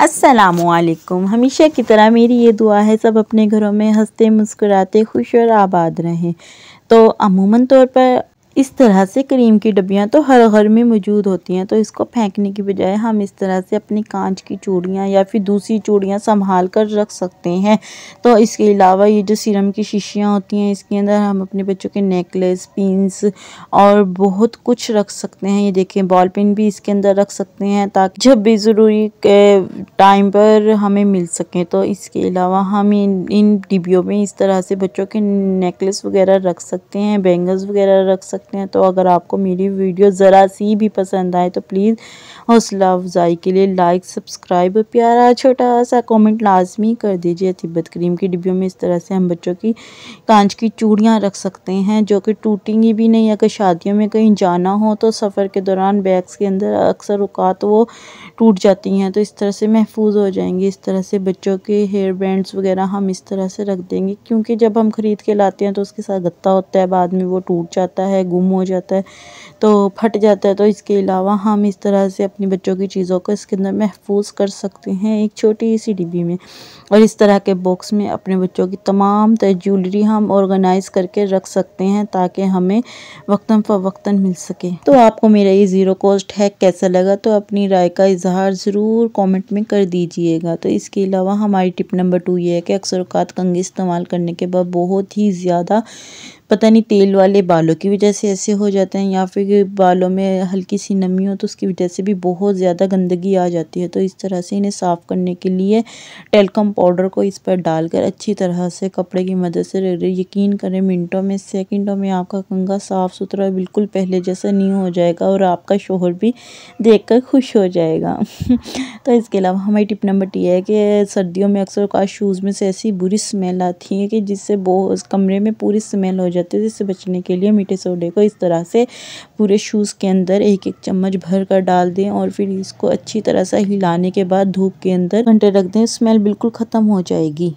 असलकुम हमेशा की तरह मेरी ये दुआ है सब अपने घरों में हंसते मुस्कुराते खुश और आबाद रहें तो अमूमन तौर पर इस तरह से क्रीम की डब्बियाँ तो हर घर में मौजूद होती हैं तो इसको फेंकने की बजाय हम इस तरह से अपनी कांच की चूड़ियाँ या फिर दूसरी चूड़ियाँ संभाल कर रख सकते हैं तो इसके अलावा ये जो सिरम की शीशियाँ होती हैं इसके अंदर हम अपने बच्चों के नेकलेस पिंस और बहुत कुछ रख सकते हैं ये देखें बॉल पिन भी इसके अंदर रख सकते हैं ताकि जब भी ज़रूरी टाइम पर हमें मिल सकें तो इसके अलावा हम इन इन डिब्बियों में इस तरह से बच्चों के नेकलेस वगैरह रख सकते हैं बैंगल्स वगैरह रख सकते सकते हैं तो अगर आपको मेरी वीडियो ज़रा सी भी पसंद आए तो प्लीज़ हौसला अफजाई के लिए लाइक सब्सक्राइब प्यारा छोटा सा कमेंट लाजमी कर दीजिए तिब्बत क्रीम की डिब्बियों में इस तरह से हम बच्चों की कांच की चूड़ियाँ रख सकते हैं जो कि टूटेंगी भी नहीं अगर शादियों में कहीं जाना हो तो सफ़र के दौरान बैग्स के अंदर अक्सर अवकात वो टूट जाती हैं तो इस तरह से महफूज हो जाएंगी इस तरह से बच्चों के हेयर बैंड्स वगैरह हम इस तरह से रख देंगे क्योंकि जब हम ख़रीद के लाते हैं तो उसके साथ गत्ता होता है बाद में वो टूट जाता है गुम हो जाता है तो फट जाता है तो इसके अलावा हम इस तरह से अपने बच्चों की चीज़ों को इसके अंदर महफूज कर सकते हैं एक छोटी सी डिब्बी में और इस तरह के बॉक्स में अपने बच्चों की तमाम ज्वेलरी हम ऑर्गेनाइज करके रख सकते हैं ताकि हमें वक्ता फ़वक्ता मिल सके तो आपको मेरा ये ज़ीरो कॉस्ट हैक कैसा लगा तो अपनी राय का इजहार ज़रूर कॉमेंट में कर दीजिएगा तो इसके अलावा हमारी टिप नंबर टू ये है कि अक्सर अवकात कंघी इस्तेमाल करने के बाद बहुत ही ज़्यादा पता नहीं तेल वाले बालों की वजह से ऐसे हो जाते हैं या फिर बालों में हल्की सी नमी हो तो उसकी वजह से भी बहुत ज़्यादा गंदगी आ जाती है तो इस तरह से इन्हें साफ़ करने के लिए टेलकम पाउडर को इस पर डालकर अच्छी तरह से कपड़े की मदद से यकीन करें मिनटों में सेकेंडों में आपका कंगा साफ़ सुथरा बिल्कुल पहले जैसा नहीं हो जाएगा और आपका शोहर भी देख खुश हो जाएगा तो इसके अलावा हमारी टिप नंबर टी है कि सर्दियों में अक्सर का शूज़ में से ऐसी बुरी स्मेल आती है कि जिससे बहुत कमरे में पूरी स्मेल हो जाते है इससे बचने के लिए मीठे सोडे को इस तरह से पूरे शूज़ के अंदर एक एक चम्मच भर कर डाल दें और फिर इसको अच्छी तरह से हिलाने के बाद धूप के अंदर घंटे रख दें स्मेल बिल्कुल ख़त्म हो जाएगी